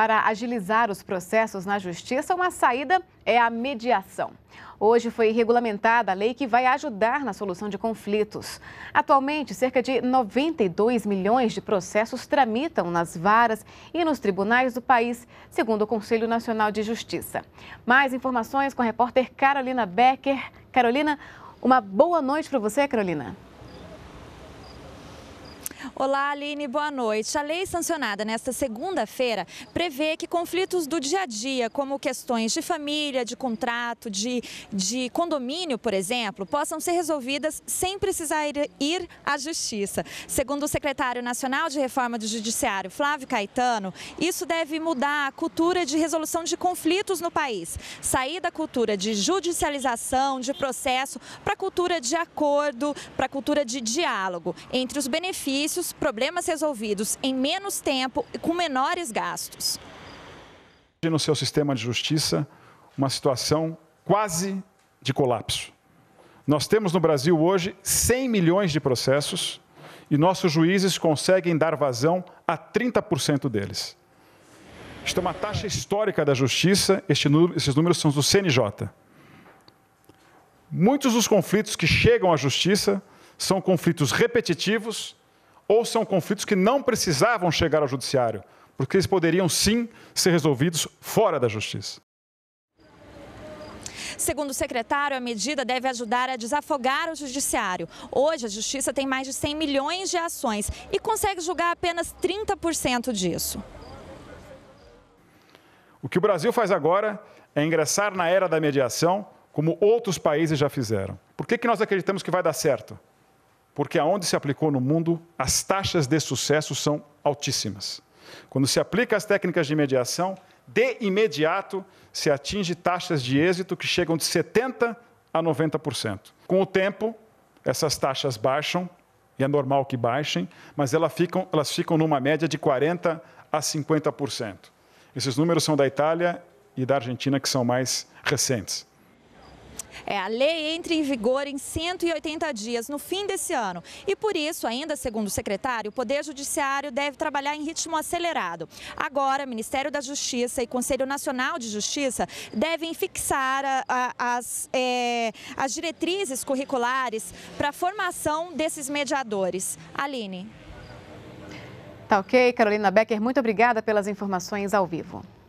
Para agilizar os processos na justiça, uma saída é a mediação. Hoje foi regulamentada a lei que vai ajudar na solução de conflitos. Atualmente, cerca de 92 milhões de processos tramitam nas varas e nos tribunais do país, segundo o Conselho Nacional de Justiça. Mais informações com a repórter Carolina Becker. Carolina, uma boa noite para você, Carolina. Olá, Aline, boa noite. A lei sancionada nesta segunda-feira prevê que conflitos do dia a dia, como questões de família, de contrato, de, de condomínio, por exemplo, possam ser resolvidas sem precisar ir, ir à justiça. Segundo o secretário nacional de reforma do judiciário, Flávio Caetano, isso deve mudar a cultura de resolução de conflitos no país. Sair da cultura de judicialização, de processo, para a cultura de acordo, para a cultura de diálogo entre os benefícios problemas resolvidos em menos tempo e com menores gastos. No seu sistema de justiça, uma situação quase de colapso. Nós temos no Brasil hoje 100 milhões de processos e nossos juízes conseguem dar vazão a 30% deles. Isto é uma taxa histórica da justiça, esses números são do CNJ. Muitos dos conflitos que chegam à justiça são conflitos repetitivos ou são conflitos que não precisavam chegar ao judiciário, porque eles poderiam sim ser resolvidos fora da justiça. Segundo o secretário, a medida deve ajudar a desafogar o judiciário. Hoje, a justiça tem mais de 100 milhões de ações e consegue julgar apenas 30% disso. O que o Brasil faz agora é ingressar na era da mediação, como outros países já fizeram. Por que, que nós acreditamos que vai dar certo? porque aonde se aplicou no mundo, as taxas de sucesso são altíssimas. Quando se aplica as técnicas de mediação, de imediato se atinge taxas de êxito que chegam de 70% a 90%. Com o tempo, essas taxas baixam, e é normal que baixem, mas elas ficam, elas ficam numa média de 40% a 50%. Esses números são da Itália e da Argentina, que são mais recentes. É, a lei entra em vigor em 180 dias, no fim desse ano. E por isso, ainda segundo o secretário, o Poder Judiciário deve trabalhar em ritmo acelerado. Agora, Ministério da Justiça e Conselho Nacional de Justiça devem fixar a, a, as, é, as diretrizes curriculares para a formação desses mediadores. Aline. Tá ok, Carolina Becker, muito obrigada pelas informações ao vivo.